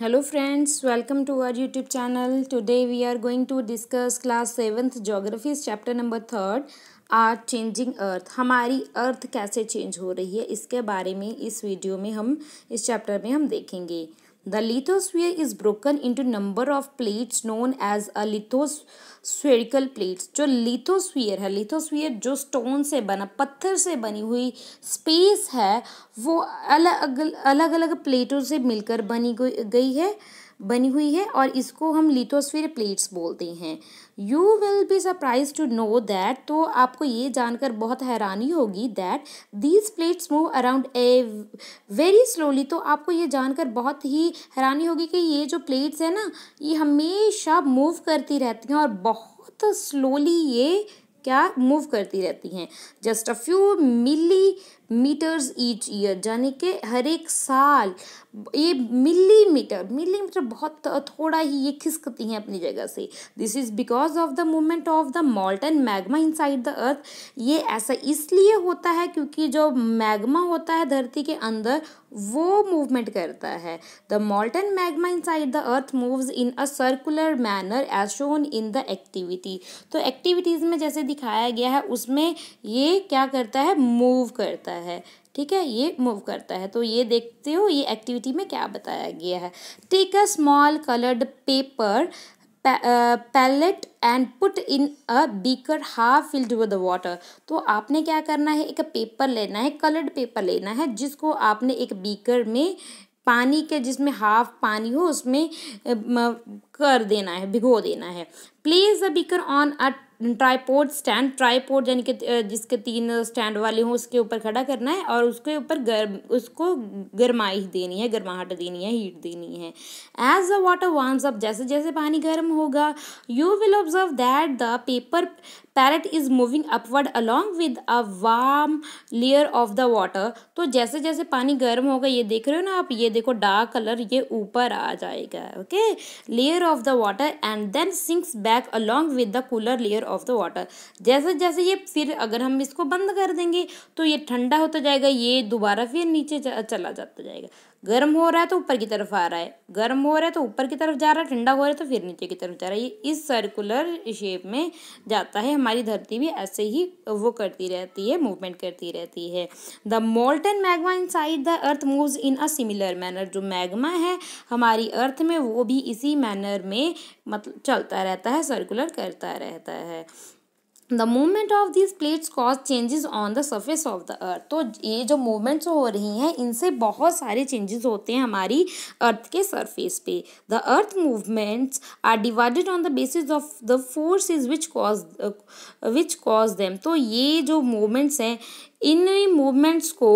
Hello friends welcome to our YouTube channel today we are going to discuss class seventh geography chapter number third our changing earth हमारी earth कैसे change हो रही है इसके बारे में इस वीडियो में हम इस चैप्टर में हम देखेंगे The lithosphere is broken into number of plates known as a lithospherical plates. जो lithosphere है lithosphere जो stone से बना पत्थर से बनी हुई space है वो अलग अलग अलग प्लेटों से मिलकर बनी गई है बनी हुई है और इसको हम लिथोस्फीयर प्लेट्स बोलते हैं you will be surprise to know that तो आपको ये जानकर बहुत हैरानी होगी that these plates move around a very slowly तो आपको ये जानकर बहुत ही हैरानी होगी कि ये जो प्लेट्स है ना ये हमेशा मूव करती रहती हैं और बहुत स्लोली ये क्या मूव करती रहती हैं just a few millimetres each year यानी कि हर एक साल ये मिलीमीटर मिलीमीटर बहुत थोड़ा ही ये खिसकती हैं अपनी जगह से this is because of the movement of the molten magma inside the earth ये ऐसा इसलिए होता है क्योंकि जो मैग्मा होता है धरती के अंदर वो मूवमेंट करता है the molten magma inside the earth moves in a circular manner as shown in the activity तो एक्टिविटीज़ में जैसे दिखाया गया है उसमें ये क्या करता है मूव करता है करता है ठीक है ये मूव करता है तो ये देखते हो ये एक्टिविटी में क्या बताया गया है take a small coloured paper pellet and put in a beaker half filled with water तो आपने क्या करना है एक पेपर लेना है कलर्ड पेपर लेना है जिसको आपने एक बीकर में पानी के जिसमें हाफ पानी हो उसमें uh, कर देना है भिगो देना है place the beaker on a tripod stand tripod यानी कि जिसके तीन स्टैंड वाले हों उसके ऊपर खड़ा करना है और उसके ऊपर गर्म उसको गर्माई देनी है गर्माहट देनी है हीट देनी है as the water warms up जैसे जैसे पानी गर्म होगा you will observe that the paper pellet is moving upward along with a warm layer of the water तो जैसे जैसे पानी गर्म होगा ये देख रहे हो ना आप ये देखो डार्क कलर ये ऊपर आ जाएगा okay layer of the water and then sinks back along with the cooler layer of the water जैसे जैसे ये फिर अगर हम इसको बंद कर देंगे तो ये ठंडा होता जाएगा ये दोबारा फिर नीचे चला जाता जाएगा गर्म हो रहा है तो ऊपर की तरफ आ रहा है गर्म हो रहा है तो ऊपर की तरफ जा रहा है ठंडा हो रहा है तो फिर नीचे की तरफ जा रहा है ये इस सर्कुलर शेप में जाता है हमारी धरती भी ऐसे ही वो करती रहती है मूवमेंट करती रहती है the molten magma inside the earth move in a similar manner जो मैग्मा है हमारी अर्थ में वो भी इसी मैनर में मतलब चलता रहता है सर्कुलर करता रहता है the movement of this plates cause changes on the surface of the earth तो ये जो मूवमेंट्स हो रही हैं इनसे बहुत सारे चेंजेस होते हैं हमारी अर्थ के सरफेस पे the earth movements are divided on the basis of the is which cause which cause them तो ये जो मूवमेंट्स हैं इन मूवमेंट्स को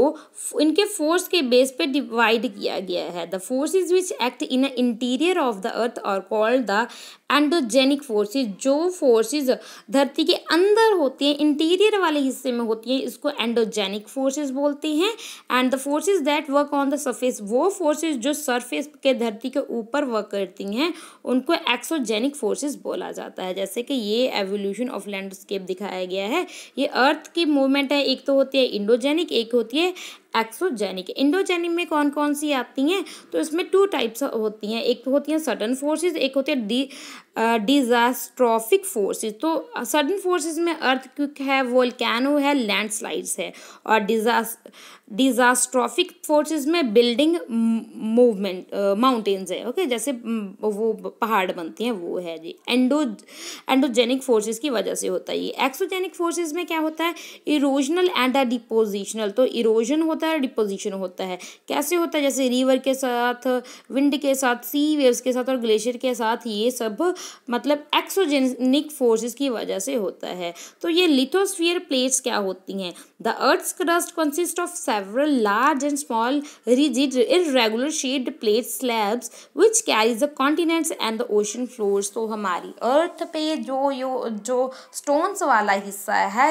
इनके फोर्स के बेस पे डिवाइड किया गया है the forces which act in interior of the earth और कॉल्ड द एंडोजेनिक फोर्सेस जो फोर्सेस धरती के अंदर होती हैं इंटीरियर वाले हिस्से में होती हैं इसको एंडोजेनिक फोर्सेस बोलते हैं and the forces that work on the surface वो फोर्सेस जो सरफेस के धरती के ऊपर वर्क करती हैं उनको एक्सोजेनिक फोर्सेस बोला जाता है जैसे कि ये एवोल्यूशन ऑफ लैंडस्केप दिखाया गया है ये अर्थ की मूवमेंट है एक तो होती होती है इंडोजेनिक एक होती है एक्सोजेनिक इंडोजेनिक में कौन कौन सी आती हैं तो इसमें टू टाइप्स होती हैं एक होती हैं सडन फोर्सेस एक होती तो, है डी डिजास्ट्रॉफिक फोर्सेस तो सडन फोर्सेस में अर्थ है वोल्कैनो है लैंडस्लाइड्स है और डिजास्ट डिजास्ट्रॉफिक फोर्सेस में बिल्डिंग मूवमेंट माउंटेन्स है ओके जैसे वो पहाड़ बनती हैं वो है जी एंडो एंडोजेनिक फोर्सेस की वजह से होता है ये एक्सोजेनिक फोर्सेस में क्या होता है इरोजनल एंड डिपोजिशनल तो इरोजन होता होता है डिपोजिशन होता है कैसे होता है जैसे रिवर के साथ विंड के साथ सी वेव्स के साथ और ग्लेशियर के साथ ये सब मतलब एक्सोजेनिक फोर्सेस की वजह से होता है तो ये लिथोस्फियर प्लेट्स क्या होती हैं the earth crust consist of several large and small rigid irregular shaped plate slabs which carries the continents and the ocean floors तो हमारी अर्थ पे जो यो जो स्टोन्स वाला हिस्सा है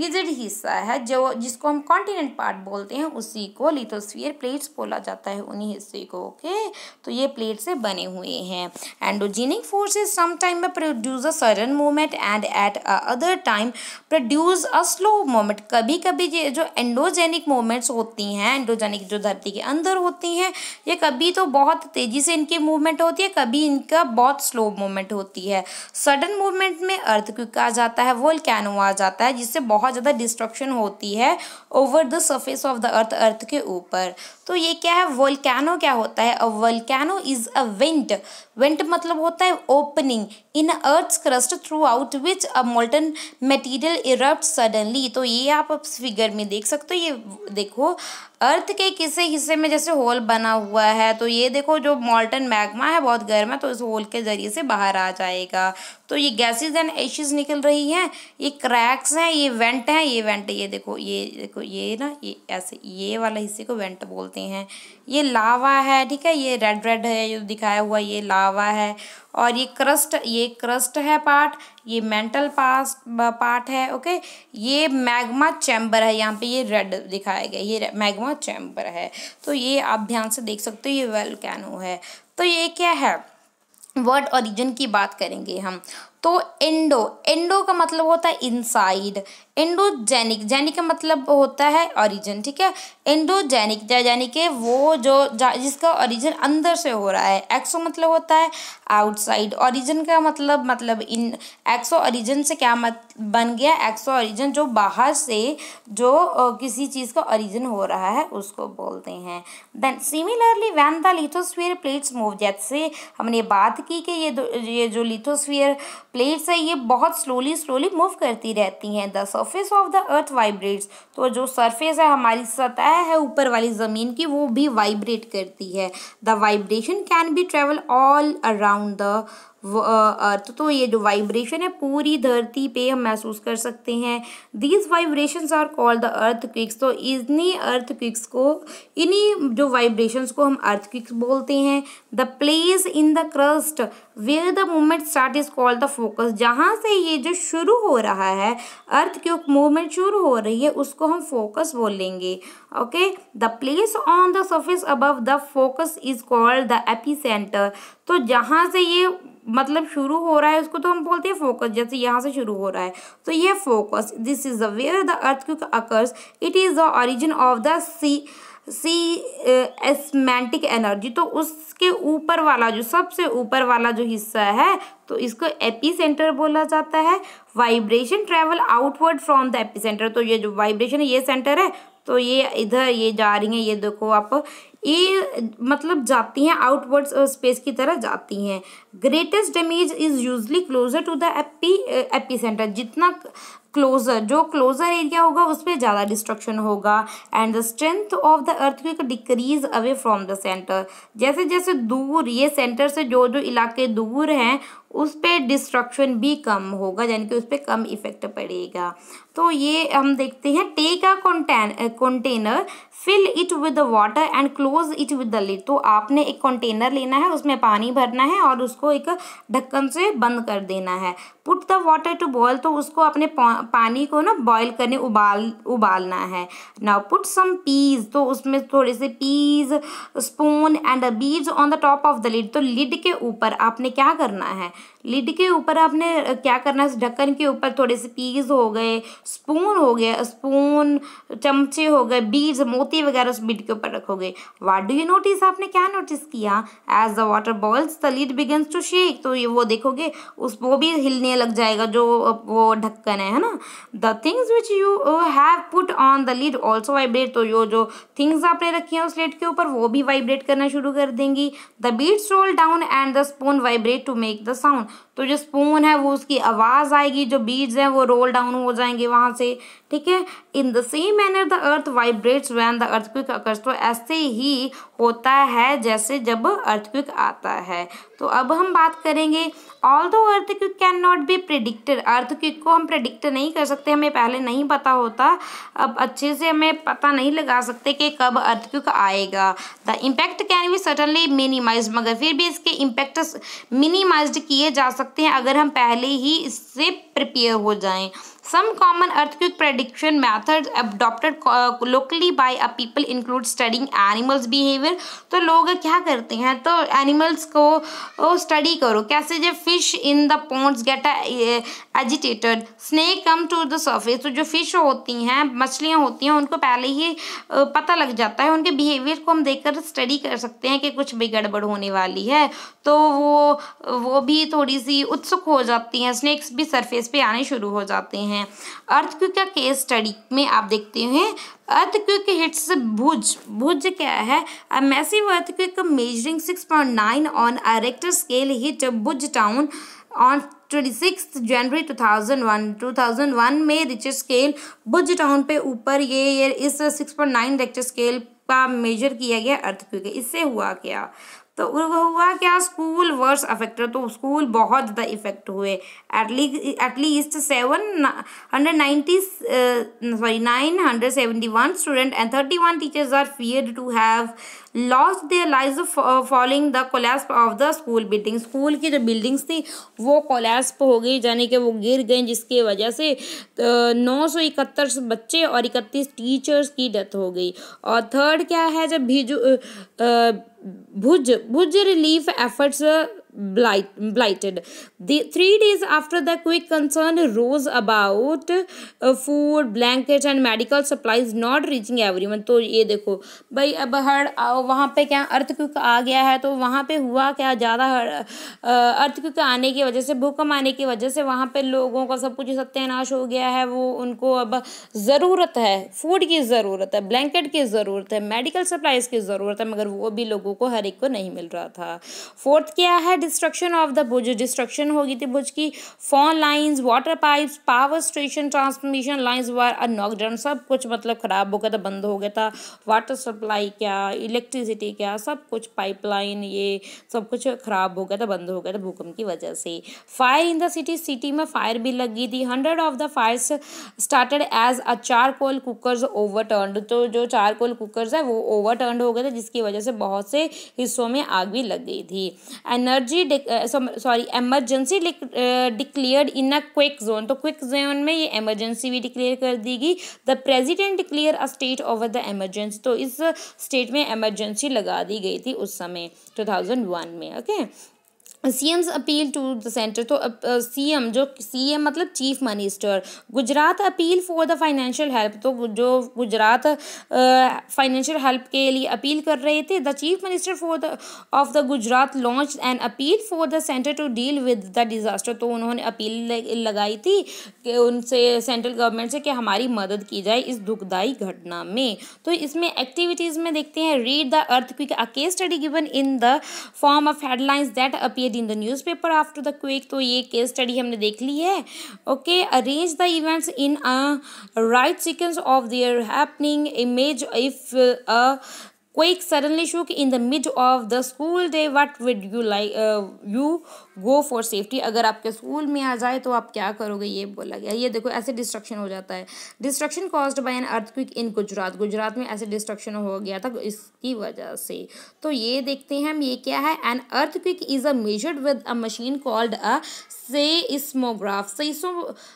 रिजिड हिस्सा है जो जिसको हम कॉन्टिनेंट पार्ट बोलते हैं हैं उसी को लिथोस्फीयर प्लेट्स बोला जाता है उन्हीं हिस्से को ओके तो ये प्लेट से बने हुए हैं एंडोजेनिक फोर्सेस टाइम में produce a sudden movement and at other time produce a slow movement कभी कभी ये जो एंडोजेनिक मूवमेंट्स होती हैं एंडोजेनिक जो धरती के अंदर होती हैं ये कभी तो बहुत तेज़ी से इनकी मूवमेंट होती है कभी इनका बहुत स्लो मूवमेंट होती है सडन मूवमेंट में अर्थ क्विक आ जाता है वोल्केनो आ जाता है जिससे बहुत ज़्यादा डिस्ट्रक्शन होती है over the surface of the earth earth के ऊपर तो ये क्या है वोल्कैनो क्या होता है uh is a vent vent मतलब होता है opening in earth crust through out which a molten material erupt suddenly तो ये आप फिगर में देख सकते हो ये देखो अर्थ के किसी हिस्से में जैसे होल बना हुआ है तो ये देखो जो मोल्टन मैग्मा है बहुत गर्म है तो इस होल के ज़रिए से बाहर आ जाएगा तो ये गैसेज एंड एशिज निकल रही हैं ये क्रैक्स हैं ये वेंट हैं ये वेंट ये देखो ये देखो ये ना ये ऐसे ये वाला हिस्से को वेंट बोलते हैं ये लावा है ठीक है ये रेड रेड है जो दिखाया हुआ ये लावा है और ये क्रस्ट ये क्रस्ट है पार्ट ये मेंटल पास पार्ट है ओके ये मैग्मा चैम्बर है यहाँ पे ये रेड दिखाया गया ये मैग्मा चैम्बर है तो ये आप ध्यान से देख सकते हो ये वेल है तो ये क्या है वर्ड ओरिजिन की बात करेंगे हम तो एंडो एंडो का मतलब होता है इनसाइड एंडोजेनिक जेनिक का मतलब होता है ऑरिजन ठीक है एंडोजेनिक यानी कि वो जो जिसका ओरिजन अंदर से हो रहा है एक्सो मतलब होता है आउटसाइड ऑरिजन का मतलब मतलब इन एक्सो ओरिजन से क्या मत बन गया एक्सो ओरिजन जो बाहर से जो किसी चीज़ का ओरिजिन हो रहा है उसको बोलते हैं then similarly when the lithosphere plates move जैसे हमने बात की कि ये ये जो लिथोस्फियर प्लेट्स है ये बहुत स्लोली स्लोली मूव करती रहती हैं the surface of the earth vibrates तो जो सरफेस है हमारी सतह है ऊपर वाली ज़मीन की वो भी वाइब्रेट करती है the vibration can be travel all around the earth तो, तो ये जो वाइब्रेशन है पूरी धरती पे हम महसूस कर सकते हैं these vibration are called the earthquakes तो इन्हीं अर्थ क्विक्स को इन्हीं जो वाइब्रेशंस को हम अर्थ क्विक्स बोलते हैं the place in the crust where the movement start is called the focus जहाँ से ये जो शुरू हो रहा है अर्थ क्यों मूवमेंट शुरू हो रही है उसको हम फोकस बोलेंगे okay the place on the surface above the focus is called the epicentre तो जहाँ से ये मतलब शुरू हो रहा है उसको तो हम बोलते हैं फोकस जैसे यहाँ से शुरू हो रहा है तो ये focus this is where the earthquake occurs it is the origin of the सी सी एसमेंटिक एनर्जी तो उसके ऊपर वाला जो सबसे ऊपर वाला जो हिस्सा है तो इसको एपी सेंटर बोला जाता है vibration travel outward from the epicentre तो ये जो वाइब्रेशन है ये सेंटर है तो ये इधर ये जा रही है ये देखो आप ये मतलब जाती हैं आउटवर्ड स्पेस की तरह जाती हैं greatest damage is usually closer to the epi epicentre जितना क्लोजर जो क्लोजर एरिया होगा उस पर ज़्यादा डिस्ट्रक्शन होगा and the strength of the earthquake decrease away from the centre जैसे जैसे दूर ये सेंटर से जो जो इलाके दूर हैं उस पर डिस्ट्रक्शन भी कम होगा यानी कि उस पर कम इफेक्ट पड़ेगा तो ये हम देखते हैं take a container fill it with water and close it with the lid तो आपने एक कंटेनर लेना है उसमें पानी भरना है और उसको एक ढक्कन से बंद कर देना है put the water to boil तो उसको अपने पानी को ना बॉयल करने उबाल उबालना है नाउ पुट सम पीज तो उसमें थोड़े से peas spoon and beads on the top of the lid तो लिड के ऊपर आपने क्या करना है लिड के ऊपर आपने क्या करना है ढक्कन के ऊपर थोड़े से पीस हो गए स्पून हो गए स्पून चमचे हो गए बीज मोती वगैरह उस बीड के ऊपर रखोगे वाट डू यू नोटिस आपने क्या नोटिस किया as the water boils the lid begins to shake तो ये वो देखोगे उस वो भी हिलने लग जाएगा जो वो ढक्कन है ना the things which you have put on the lid also vibrate तो यो जो थिंग्स आपने रखी हैं उस लिड के ऊपर वो भी वाइब्रेट करना शुरू कर देंगी the beads roll down and the spoon vibrate to make the sound तो जो स्पून है वो उसकी आवाज़ आएगी जो बीड्स हैं वो रोल डाउन हो जाएंगे वहाँ से ठीक है in the same manner the earth vibrates when the earthquake occurs तो ऐसे ही होता है जैसे जब अर्थ क्विक आता है तो अब हम बात करेंगे although earthquake cannot be predicted earthquake को हम प्रिडिक्ट नहीं कर सकते हमें पहले नहीं पता होता अब अच्छे से हमें पता नहीं लगा सकते कि कब अर्थ क्विक आएगा the impact can be suddenly minimise मगर फिर भी इसके इम्पैक्ट मिनिमाइज किए जा जा सकते हैं अगर हम पहले ही इससे प्रिपेयर हो जाएं some common earthquake prediction method adopted locally by a people include studying animals behaviour तो लोग क्या करते हैं तो एनिमल्स को स्टडी करो कैसे जब fish in the ponds get agitated snake come to the surface तो जो फिश होती हैं मछलियाँ होती हैं उनको पहले ही पता लग जाता है उनके बिहेवियर को हम देख कर स्टडी कर सकते हैं कि कुछ भी गड़बड़ होने वाली है तो वो वो भी थोड़ी सी उत्सुक हो जाती हैं स्नैक्स भी सरफेस पर आने शुरू हो जाते हैं हैं अर्थक्विक का केस स्टडी में आप देखते हैं के हिट्स भुज भुज क्या है अ मैसिव का measuring 6.9 on a Richter scale hit Bhuj town on twenty six January two thousand one two thousand one में रिचर स्केल भुज टाउन पे ऊपर ये, ये इस six point nine Richter scale का मेजर किया गया के इससे हुआ क्या तो हुआ क्या स्कूल वर्स अफेक्टेड तो स्कूल बहुत ज़्यादा इफेक्ट हुए at least seven hundred ninety sorry nine hundred seventy one student and thirty one teachers are fear to have lost their life following the collapse of the school building school की जो buildings थी वो collapse हो गई यानी कि वो गिर गई जिसकी वजह से uh, नौ सौ इकहत्तर बच्चे और इकतीस टीचर्स की डेथ हो गई और थर्ड क्या है जब भी आ, Bhuj Bhuj relief efforts blight, blighted. The three days after the quick concern rose about uh, food, blankets and medical supplies not reaching everyone. तो ये देखो भाई अब हर वहाँ पे क्या अर्थ क्यूक आ गया है तो वहाँ पे हुआ क्या ज़्यादा अर्थ क्यूक आने की वजह से भूकंप आने की वजह से वहाँ पे लोगों का सब कुछ सत्यानाश हो गया है वो उनको अब ज़रूरत है फूड की ज़रूरत है ब्लैंकेट की ज़रूरत है मेडिकल सप्लाईज की ज़रूरत है मगर वो भी लोगों को हर एक को नहीं मिल रहा था फोर्थ क्या है destruction of the Bhuj destruction हो गई थी भुज की phone lines water pipes power station transmission lines were uh knockdown सब कुछ मतलब ख़राब हो गया था बंद हो गया था वाटर सप्लाई क्या इलेक्ट्रिसिटी क्या सब कुछ पाइपलाइन ये सब कुछ ख़राब हो गया था बंद हो गया था भूकंप की वजह से fire in the city city में फायर भी लग गई थी hundred of the fires started as a charcoal cookers over तो जो चार कोल कुकर्स है वो ओवर हो गए थे जिसकी वजह से बहुत से हिस्सों में आग भी लग गई थी energy energy sorry emergency declared in a quake zone तो क्विक जोन में ये एमरजेंसी भी डिक्लेयर कर दी गई the president declare a state over the emergency तो इस स्टेट में एमरजेंसी लगा दी गई थी उस समय टू में okay okay? CMs appeal to the centre तो सीएम जो सीएम मतलब chief minister Gujarat appeal for the financial help तो जो गुजरात फाइनेंशियल हेल्प के लिए अपील कर रहे थे the chief minister for the of the Gujarat launch and appeal for the centre to deal with the disaster तो उन्होंने अपील लगाई थी कि उनसे सेंट्रल गवर्नमेंट से कि हमारी मदद की जाए इस दुखदाई घटना में तो इसमें एक्टिविटीज़ में देखते हैं read the earthquake a case study given in the form of headlines that appeal read in the newspaper after the quake तो ये केस स्टडी हमने देख ली है okay arrange the events in a right sequence of their happening imagine if a quake suddenly shook in the mid of the school day what would you like you go for safety अगर आपके school में आ जाए तो आप क्या करोगे ये बोला गया ये देखो ऐसे डिस्ट्रक्शन हो जाता है destruction caused by an quake in Gujarat Gujarat में ऐसे डिस्ट्रक्शन हो गया था इसकी वजह से तो ये देखते हैं हम ये क्या है an quake is a measured with a machine called a 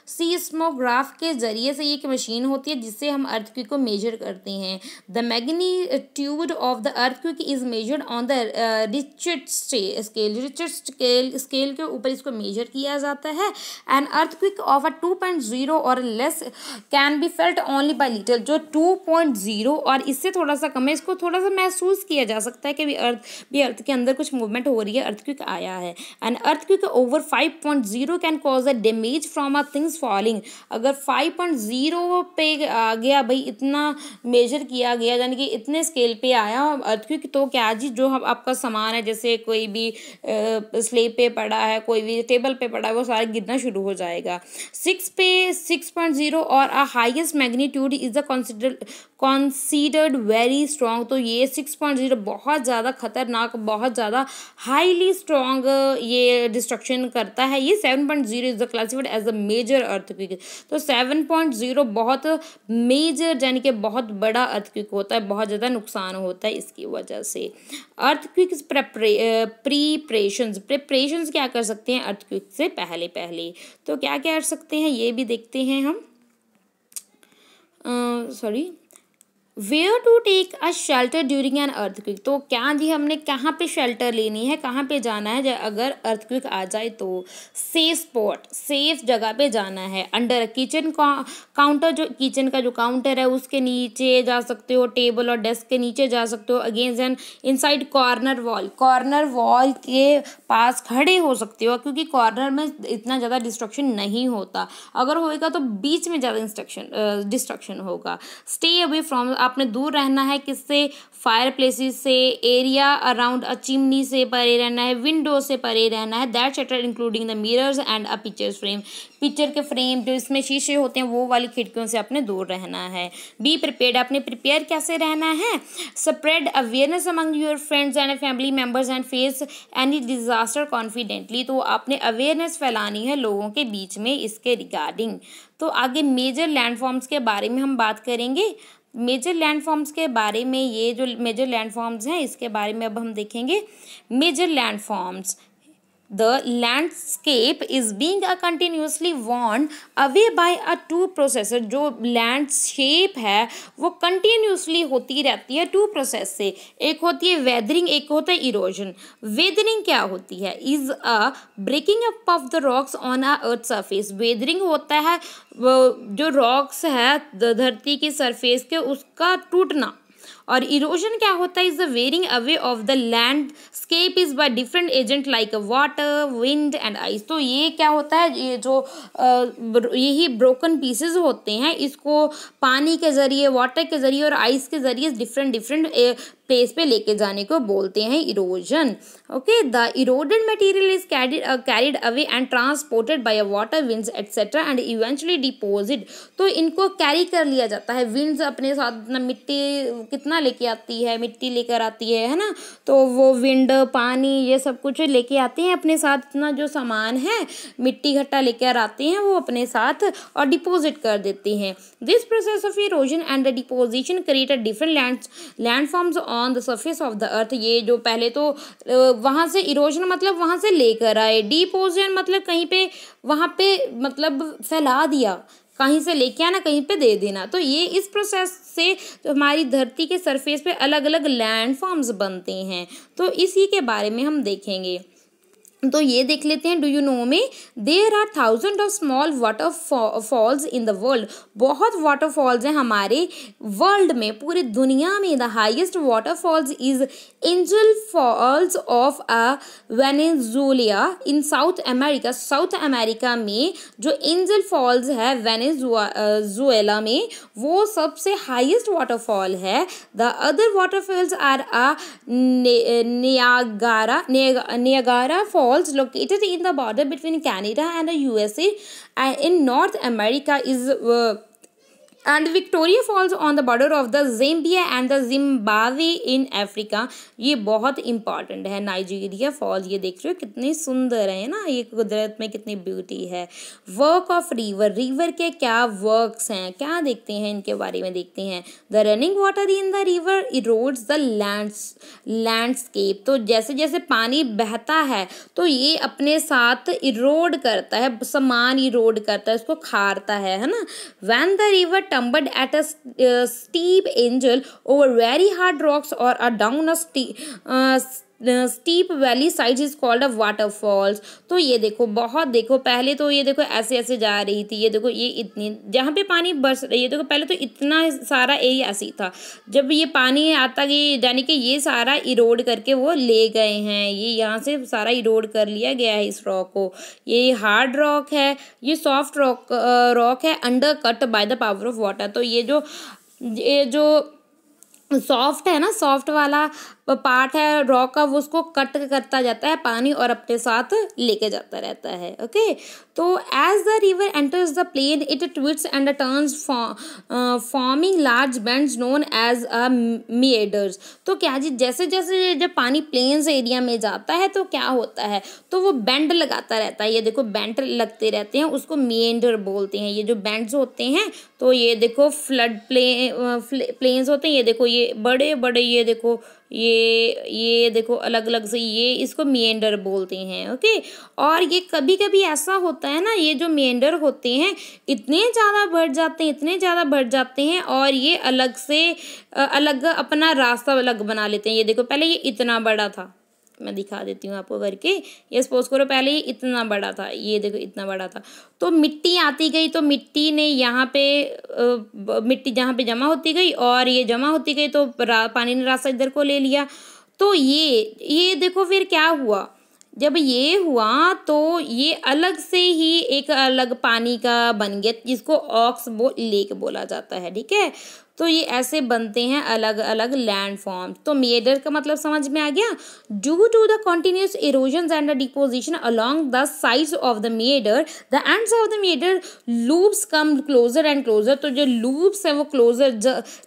सी स्मोग्राफ के जरिए से एक मशीन होती है जिससे हम क्विक को मेजर करते हैं the magnitude of the quake is measured on the Richter scale Richter scale scale के ऊपर इसको मेजर किया जाता है and earthquake of a two point zero or less can be felt only by little जो two point zero और इससे थोड़ा सा कम है इसको थोड़ा सा महसूस किया जा सकता है कि भी अर्थ भी अर्थ के अंदर कुछ मूवमेंट हो रही है अर्थक्विक आया है and earthquake over five point zero can cause a damage from a things falling अगर फाइव पॉइंट जीरो पे आ गया भाई इतना मेजर किया गया यानी कि इतने स्केल पे आया अर्थक्विक तो क्या जी जो हम आपका सामान है जैसे कोई भी स्लेब पे पड़ा है कोई भी टेबल पे पड़ा है वो सारा गिरना शुरू हो जाएगा सिक्स पे six point zero or a highest magnitude is a consider considered very strong तो ये सिक्स पॉइंट जीरो बहुत ज़्यादा खतरनाक बहुत ज़्यादा हाईली स्ट्रॉन्ग ये डिस्ट्रक्शन करता है ये seven point zero is the classified as a major earthquake तो सेवन पॉइंट जीरो बहुत मेजर यानी कि बहुत बड़ा अर्थक्विक होता है बहुत ज़्यादा नुकसान होता है इसकी वजह से अर्थक्विक प्रिपरेशन प्रिपरेशन क्वेश्चंस क्या कर सकते हैं अर्थक्विक से पहले पहले तो क्या क्या कर सकते हैं ये भी देखते हैं हम sorry uh, where to take a shelter during an earthquake तो क्या जी हमने कहाँ पे शेल्टर लेनी है कहाँ पे जाना है अगर अर्थक्विक आ जाए तो सेफ स्पॉट सेफ जगह पे जाना है अंडर किचन काउंटर जो किचन का जो काउंटर है उसके नीचे जा सकते हो टेबल और डेस्क के नीचे जा सकते हो against an inside corner wall corner wall के पास खड़े हो सकते हो क्योंकि कॉर्नर में इतना ज़्यादा डिस्ट्रक्शन नहीं होता अगर होएगा तो बीच में ज़्यादा इंस्ट्रक्शन डिस्ट्रक्शन होगा स्टे अवे फ्रॉम आपने दूर रहना है किससे फायर प्लेसिस से एरिया अराउंड अ चिमनी से परे रहना है विंडो से परे रहना है that shatter including the mirrors and a picture frame picture के फ्रेम जो इसमें शीशे होते हैं वो वाली खिड़कियों से आपने दूर रहना है बी प्रिपेयर आपने प्रिपेयर कैसे रहना है spread awareness among your friends and family members and face any disaster confidently तो आपने अवेयरनेस फैलानी है लोगों के बीच में इसके रिगार्डिंग तो आगे मेजर लैंडफॉर्म्स के बारे में हम बात करेंगे मेजर लैंडफॉर्म्स के बारे में ये जो मेजर लैंडफॉर्म्स हैं इसके बारे में अब हम देखेंगे major landforms the landscape is being a continuously worn away by a two processor जो landscape है वो continuously होती रहती है two process से एक होती है weathering एक होता है erosion weathering क्या होती है is a breaking up of the rocks on a earth surface weathering होता है जो rocks है धरती की surface के उसका टूटना और इरोजन क्या होता है is the wearing away of the landscape is by different agent like water wind and ice तो ये क्या होता है ये जो यही ब्रोकन पीसेज होते हैं इसको पानी के ज़रिए वाटर के ज़रिए और आइस के ज़रिए डिफरेंट डिफरेंट प्लेस पे लेके जाने को बोलते हैं erosion okay the eroded material is carried carried away and transported by water winds etcetera and eventually deposit तो इनको कैरी कर लिया जाता है विंड्स अपने साथ ना मिट्टी कितना लेके आती है मिट्टी लेकर आती है है ना तो वो विंड पानी ये सब कुछ लेके आते हैं अपने साथ इतना जो सामान है मिट्टी घट्टा लेकर आते हैं वो अपने साथ और डिपोजिट कर देते हैं this process of erosion and deposition create different land land forms on the surface of the earth ये जो पहले तो वहाँ से इरोजन मतलब वहाँ से लेकर आए डिपोजन मतलब कहीं पे वहाँ पे मतलब फैला दिया कहीं से लेके आना कहीं पे दे देना तो ये इस प्रोसेस से तो हमारी धरती के सरफेस पे अलग अलग लैंड फॉर्म्स बनते हैं तो इसी के बारे में हम देखेंगे तो ये देख लेते हैं डू यू नो में there are thousand of small water falls in the world बहुत वाटर फॉल्स हैं हमारे वर्ल्ड में पूरी दुनिया में the highest falls is Angel Falls of a Venezuela in South America South America में जो एंजल फॉल्स है वेनेजुएला में वो सबसे हाइएस्ट वाटरफॉल है द अदर वाटरफॉल्स आर अगारा Niagara falls fall falls located in the border between Canada and the USA and in North America is uh, and Victoria Falls on the border of the Zambia and the Zimbabwe in Africa ये बहुत important है Nigeria fall ये देख रहे हो कितनी सुंदर है ना ये कुदरत में कितनी ब्यूटी है वर्क ऑफ रिवर रिवर के क्या वर्क हैं क्या देखते हैं इनके बारे में देखते हैं the running water in the river erodes the land landscape तो जैसे जैसे पानी बहता है तो ये अपने साथ इरोड करता है सामान इरोड करता है उसको खारता है है ना when the river tumbled at a uh, steep angle over very hard rocks or a down a steep. uh, steep valley side is called a waterfalls तो ये देखो बहुत देखो पहले तो ये देखो ऐसे ऐसे जा रही थी ये देखो ये इतनी जहाँ पे पानी बरस रही है देखो पहले तो इतना सारा एरिया ऐसे ही था जब ये पानी आता कि यानी कि ये सारा इरोड करके वो ले गए हैं ये यहाँ से सारा इरोड कर लिया गया है इस रॉक को ये हार्ड रॉक है ये सॉफ्ट रॉक रॉक है undercut by the power of water तो ये जो ये जो सॉफ्ट है ना सॉफ्ट वाला पार्ट है रॉक का वो उसको कट करता जाता है पानी और अपने साथ लेके जाता रहता है ओके तो as the river enters the plain it twists and turns forming large bend known as a meanders तो क्या जी जैसे जैसे जब पानी प्लेन्स एरिया में जाता है तो क्या होता है तो वो बैंड लगाता रहता है ये देखो बैंड लगते रहते हैं उसको मेडर बोलते हैं ये जो बैंड्स होते हैं तो ये देखो फ्लड प्ले प्लेन्स होते हैं ये देखो ये बड़े बड़े ये देखो ये ये देखो अलग अलग से ये इसको मेंडर बोलते हैं ओके और ये कभी कभी ऐसा होता है ना ये जो मेंडर होते हैं इतने ज़्यादा बढ़ जाते हैं इतने ज़्यादा बढ़ जाते हैं और ये अलग से अलग अपना रास्ता अलग बना लेते हैं ये देखो पहले ये इतना बड़ा था मैं दिखा देती हूँ आपको करके ये सपोज करो पहले ये इतना बड़ा था ये देखो इतना बड़ा था तो मिट्टी आती गई तो मिट्टी ने यहाँ पे आ, मिट्टी जहाँ पे जमा होती गई और ये जमा होती गई तो पानी ने रास्ता इधर को ले लिया तो ये ये देखो फिर क्या हुआ जब ये हुआ तो ये अलग से ही एक अलग पानी का बन गया जिसको ऑक्स बो लेक बोला जाता है ठीक है तो ये ऐसे बनते हैं अलग अलग लैंड फॉर्म तो मेडर का मतलब समझ में आ गया due to the continuous erosion and the deposition along the side of the meander the end of the meander loops come closer and closer तो जो लूब्स हैं वो क्लोजर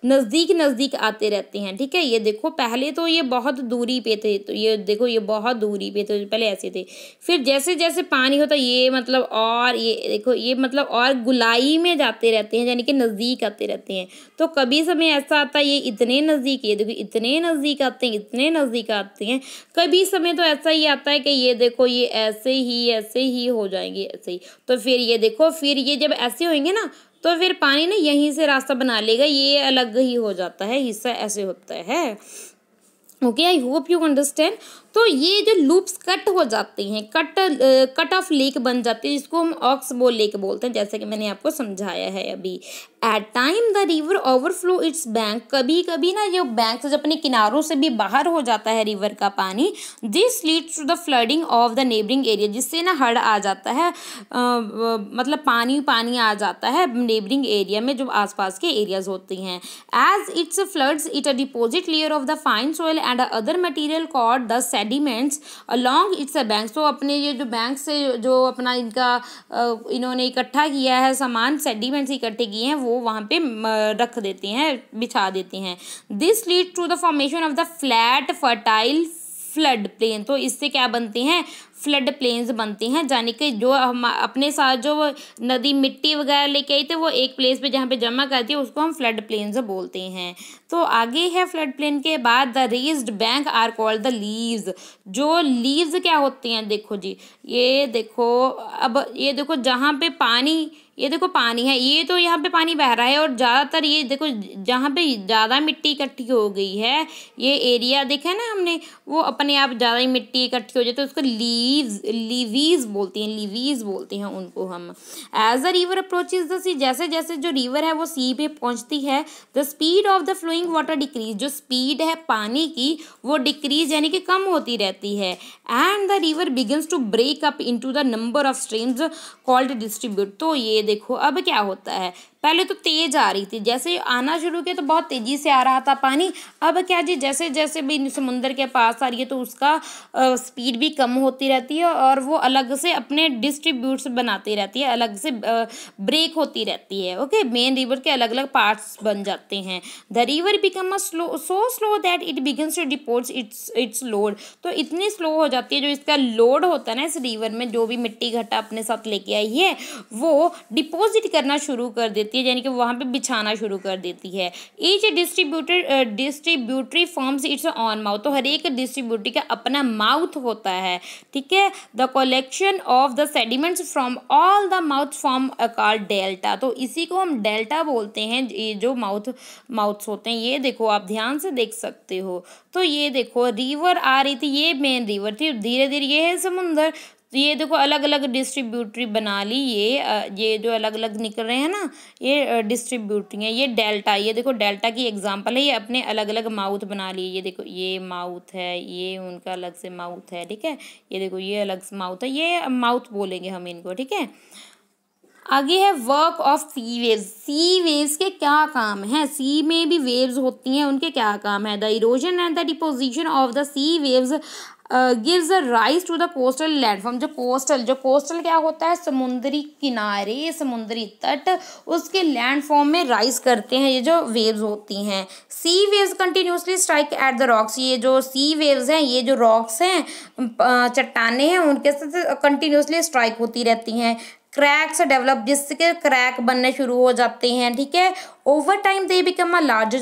नज़दीक नज़दीक आते रहते हैं ठीक है ये देखो पहले तो ये बहुत दूरी पे थे तो ये देखो ये बहुत दूरी पे थे पहले ऐसे थे फिर जैसे जैसे पानी होता ये मतलब और ये देखो ये मतलब और गुलाई में जाते रहते हैं यानी कि नज़दीक आते रहते हैं तो कभी समय ऐसा आता है ये इतने नज़दीक ये देखो इतने नज़दीक आते हैं इतने नज़दीक आते हैं कभी समय तो ऐसा ही आता है कि ये देखो ये ऐसे ही ऐसे ही हो जाएंगे ऐसे ही तो फिर ये देखो फिर ये जब ऐसे होंगे ना तो फिर पानी ना यहीं से रास्ता बना लेगा ये अलग ही हो जाता है हिस्सा ऐसे होता है okay I hope you understand तो ये जो लूप्स कट हो जाते हैं कट कट ऑफ लेक बन जाती है जिसको हम ऑक्सबो लेक बोलते हैं जैसे कि मैंने आपको समझाया है अभी at time the river overflow its bank कभी कभी ना ये बैंक से अपने किनारों से भी बाहर हो जाता है रिवर का पानी this leads to the flooding of the neighbouring area जिससे ना हड़ आ जाता है आ, मतलब पानी पानी आ जाता है नेबरिंग एरिया में जो आसपास के एरियाज होती हैं as its floods it a deposit layer of the fine soil and other material called the sediments along its a bank so अपने ये जो बैंक से जो अपना इनका इन्होंने इकट्ठा किया है सामान सेडिमेंट्स इकट्ठे किए हैं वो वहाँ पे रख देते हैं बिछा देते हैं this lead to the formation of the flat fertile flood plain तो इससे क्या बनती हैं फ्लड प्लेन्स बनती हैं यानी कि जो हम अपने साथ जो नदी मिट्टी वगैरह लेके आई थे वो एक प्लेस पे जहाँ पे जमा करती है उसको हम फ्लड प्लेन्स बोलते हैं तो आगे है फ्लड प्लेन के बाद the raised bank are called the levees जो लीव्स क्या होती हैं देखो जी ये देखो अब ये देखो जहाँ पे पानी ये देखो पानी है ये तो यहाँ पे पानी बह रहा है और ज़्यादातर ये देखो जहाँ पे ज़्यादा मिट्टी इकट्ठी हो गई है ये एरिया देखा ना हमने वो अपने आप ज़्यादा ही मिट्टी इकट्ठी हो जाती तो है उसको लीव्स लीवीज बोलती हैं लीवीज बोलते हैं उनको हम as a river approaches the sea जैसे जैसे जो रिवर है वो सी पे पहुंचती है the speed of the flowing water decrease जो स्पीड है पानी की वो डिक्रीज यानी कि कम होती रहती है and the river begins to break up into the number of streams called distribute तो ये देखो अब क्या होता है पहले तो तेज़ आ रही थी जैसे आना शुरू किया तो बहुत तेज़ी से आ रहा था पानी अब क्या जी जैसे जैसे भी समुंदर के पास आ रही है तो उसका स्पीड भी कम होती रहती है और वो अलग से अपने डिस्ट्रीब्यूट्स बनाती रहती है अलग से ब्रेक होती रहती है ओके मेन रिवर के अलग अलग पार्ट्स बन जाते हैं the river become a slow so slow that it begins to deports its its load तो इतनी स्लो हो जाती है जो इसका लोड होता है ना इस रिवर में जो भी मिट्टी घटा अपने साथ लेके आई है वो डिपोजिट करना शुरू कर देती देती है यानी कि वहाँ पे बिछाना शुरू कर देती है each distributor distributary forms its on mouth तो हर एक डिस्ट्रीब्यूटरी का अपना माउथ होता है ठीक है the collection of the sediments from all the mouth form अकार डेल्टा तो इसी को हम डेल्टा बोलते हैं ये जो माउथ माउथ्स होते हैं ये देखो आप ध्यान से देख सकते हो तो ये देखो रिवर आ रही थी ये मेन रिवर थी धीरे धीरे ये है समुंदर तो ये देखो अलग अलग डिस्ट्रीब्यूटरी बना ली ये ये जो अलग अलग निकल रहे हैं ना ये डिस्ट्रीब्यूटरी है ये डेल्टा ये देखो डेल्टा की एग्जाम्पल है ये अपने अलग अलग माउथ बना लिए ये देखो ये माउथ है ये उनका अलग से माउथ है ठीक है ये देखो ये अलग से माउथ है ये माउथ बोलेंगे हम इनको ठीक है आगे है work of sea waves sea waves के क्या काम हैं सी में भी वेव्स होती हैं उनके क्या काम है the erosion and the deposition of the sea waves gives a rise to the coastal landform जो कोस्टल जो कोस्टल क्या होता है समुद्री किनारे समुद्री तट उसके लैंडफॉर्म में राइज करते हैं ये जो वेव्स होती हैं sea waves continuously strike at the rocks ये जो सी वेव्स हैं ये जो रॉक्स हैं चट्टाने हैं उनके साथ कंटिन्यूसली स्ट्राइक होती रहती हैं क्रैक्स डेवलप जिसके क्रैक बनने शुरू हो जाते हैं ठीक है over time they become a large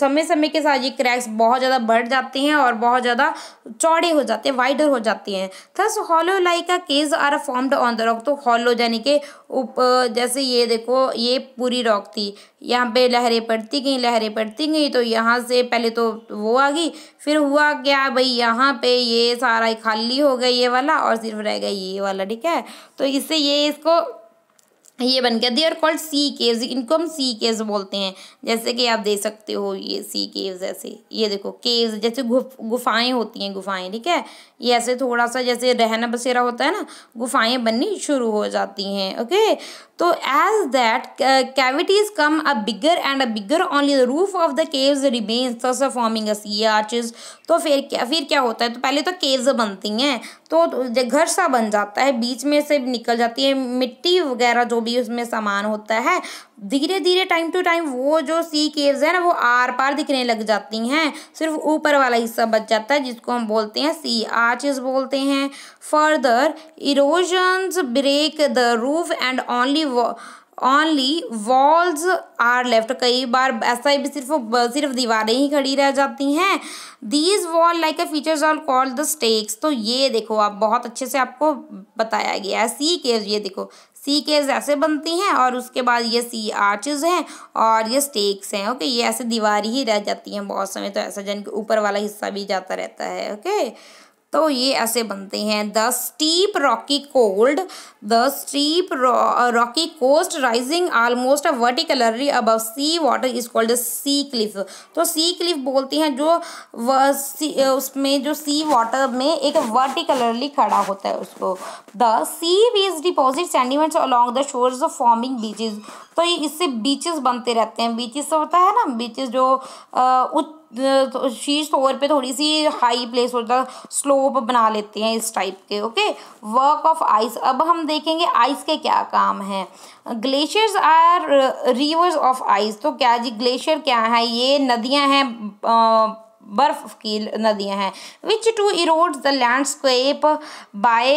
समय समय के साथ ये क्रैक्स बहुत ज़्यादा बढ़ जाते हैं और बहुत ज़्यादा चौड़े हो जाते हैं वाइडर हो जाते हैं थस हॉलो का cage are formed on the rock तो हॉलो यानी कि उप uh, जैसे ये देखो ये पूरी रॉक थी यहाँ पे लहरें पड़ती गई लहरें पड़ती गई तो यहाँ से पहले तो वो आ गई फिर हुआ क्या भाई यहाँ पे ये सारा खाली हो गया ये वाला और सिर्फ रह गया ये वाला ठीक है तो इससे ये इसको ये बन गया they are called sea caves इनको हम सी केव्स बोलते हैं जैसे कि आप देख सकते हो ये सी केव्स ऐसे ये देखो केव्स जैसे गुफ गुफाएं होती हैं गुफाएं ठीक है ये ऐसे थोड़ा सा जैसे रहना बसेरा होता है ना गुफाएं बननी शुरू हो जाती हैं ओके तो as that cavities come a bigger and a bigger only the roof of the caves remains thus forming a sea arches तो फिर क्या फिर क्या होता है तो पहले तो केव्स बनती हैं तो घर सा बन जाता है बीच में से निकल जाती है मिट्टी वगैरह जो भी उसमें सामान होता है धीरे धीरे टाइम टू टाइम वो जो सी केव्स है ना वो आर पार दिखने लग जाती हैं सिर्फ ऊपर वाला हिस्सा बच जाता है जिसको हम बोलते हैं सी आर्चेस बोलते हैं further erosions break the roof and only only walls are left कई बार ऐसा ही भी सिर्फ सिर्फ दीवारें ही खड़ी रह जाती हैं these wall like a features are called the stacks तो ये देखो आप बहुत अच्छे से आपको बताया गया है सी केव्स ये देखो सी केज ऐसे बनती हैं और उसके बाद ये सी आर्चेज हैं और ये स्टेक्स हैं ओके ये ऐसे दीवार ही रह जाती हैं बहुत समय तो ऐसा के ऊपर वाला हिस्सा भी जाता रहता है ओके तो ये ऐसे बनते हैं the steep rocky cold the steep rocky coast rising almost a vertically above sea water is called sea cliff तो सी क्लिफ बोलते हैं जो uh, उसमें जो सी वाटर में एक वर्टिकलरली खड़ा होता है उसको the sea waves deposit sediments along the shores of forming beaches तो ये इससे बीचेस बनते रहते हैं बीचेस होता है ना बीचेस जो uh, उच्च शीर्ष तौर पे थोड़ी सी हाई प्लेस होता है स्लोप बना लेते हैं इस टाइप के ओके वर्क ऑफ आइस अब हम देखेंगे आइस के क्या काम हैं glaciers are rivers of ice तो क्या जी ग्लेशियर क्या है ये नदियां हैं बर्फ की नदियां हैं which to erode the landscape by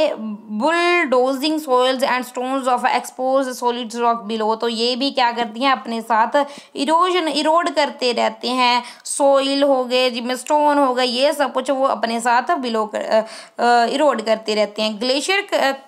bulldozing soils and stones of expose solid rock below तो ये भी क्या करती हैं अपने साथ इरोजन इरोड करते रहते हैं सोइल हो गए जिसमें स्टोन हो गए ये सब कुछ वो अपने साथ बिलो कर इरोड करते रहते हैं glacier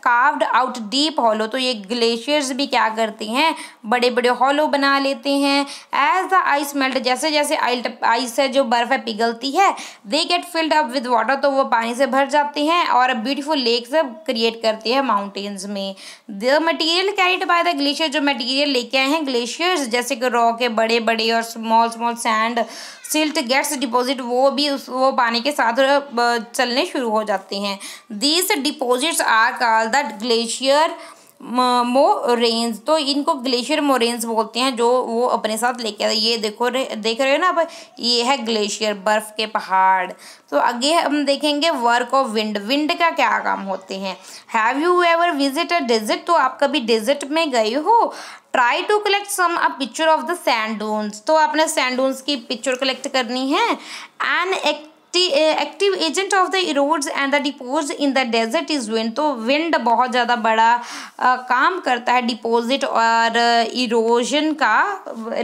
carved out deep hollow तो ये ग्लेशियर्स भी क्या करते हैं बड़े बड़े हॉलो बना लेते हैं एज द आइस मेल्ट जैसे जैसे आइस है जो बर्फ़ है पिघल निकलती है they get filled up with water तो वो पानी से भर जाते हैं और ब्यूटीफुल लेक्स क्रिएट करते हैं माउंटेन्स में the material carried by the glacier जो मटीरियल लेके आए हैं ग्लेशियर्स जैसे कि रॉक है बड़े बड़े और small small sand silt gets deposit वो भी उस वो पानी के साथ चलने शुरू हो जाते हैं these deposits are call the glacier moraines तो इनको ग्लेशियर मोरेन्स बोलते हैं जो वो अपने साथ लेके आते ये देखो रहे, देख रहे हो ना आप ये है ग्लेशियर बर्फ़ के पहाड़ तो आगे हम देखेंगे वर्क ऑफ विंड विंड का क्या काम होते हैं have you ever visit a desert तो आप कभी डेजर्ट में गए हो try to collect some a picture of the sand तो आपने सैंडून्स की पिक्चर कलेक्ट करनी है एंड एक active agent of the erodes and the depose in the desert is wind तो विंड बहुत ज़्यादा बड़ा आ, काम करता है डिपोजिट और इरोजन का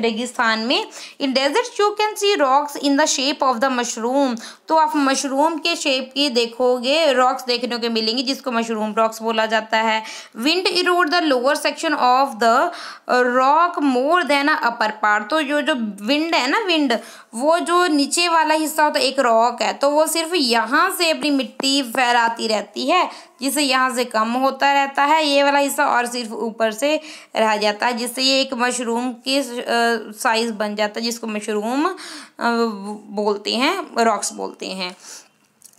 रेगिस्तान में in desert you can see rocks in the shape of the mushroom तो आप मशरूम के शेप की देखोगे रॉक्स देखने को मिलेंगे जिसको मशरूम रॉक्स बोला जाता है wind erode the lower section of the rock more than upper part तो जो जो विंड है ना विंड वो जो नीचे वाला हिस्सा होता है एक रॉक है तो वो सिर्फ यहाँ से अपनी मिट्टी फहराती रहती है जिसे यहाँ से कम होता रहता है ये वाला हिस्सा और सिर्फ ऊपर से रह जाता है जिससे ये एक मशरूम की साइज़ बन जाता है जिसको मशरूम बोलते हैं रॉक्स बोलते हैं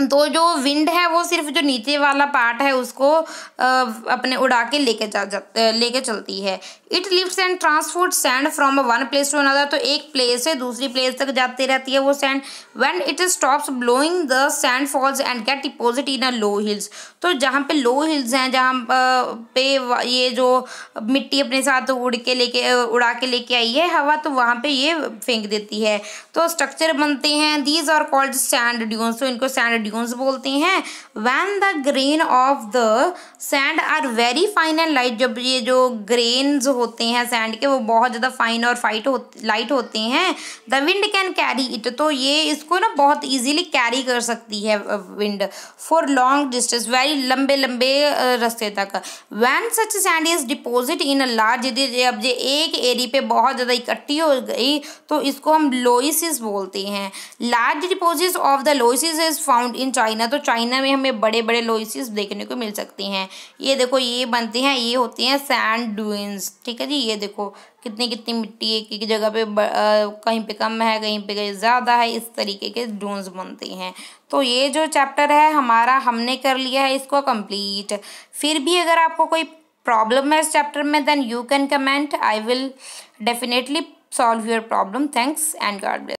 तो जो विंड है वो सिर्फ जो नीचे वाला पार्ट है उसको अपने उड़ा के लेके जा, जा लेके चलती है it lift and transport sand from one place to another तो एक प्लेस से दूसरी प्लेस तक जाती रहती है वो sand when it stops blowing the sand falls and get deposit in a low hills तो जहाँ पे लो हिल्स हैं जहाँ पे ये जो मिट्टी अपने साथ उड़ के लेके उड़ा के लेके आई है हवा तो वहाँ पे ये फेंक देती है तो स्ट्रक्चर बनते हैं these are called sand dunes तो इनको सैंड ड्यून्स बोलते हैं when the grain of the sand are very fine and light जब ये जो ग्रेन्स होते हैं सैंड के वो बहुत ज़्यादा फाइन और फाइट हो लाइट होते हैं the wind can carry it तो ये इसको ना बहुत ईजिली कैरी कर सकती है wind for long distance very लंबे लंबे रस्ते तक when such sand is deposit in a large अब जो एक एरी पे बहुत ज़्यादा इकट्ठी हो गई तो इसको हम लोइसिस बोलते हैं large deposit of the loess is found found in China तो चाइना में हमें बड़े बड़े लोइसिस देखने को मिल सकते हैं ये देखो ये बनते हैं ये होते हैं सैंड ड्यून्स ठीक है जी ये देखो कितनी कितनी मिट्टी एक एक जगह पे आ, कहीं पे कम है कहीं पे कहीं ज़्यादा है इस तरीके के ड्रोन्स बनते हैं तो ये जो चैप्टर है हमारा हमने कर लिया है इसको कंप्लीट फिर भी अगर आपको कोई प्रॉब्लम है इस चैप्टर में then you can comment I will definitely solve your problem thanks and God bless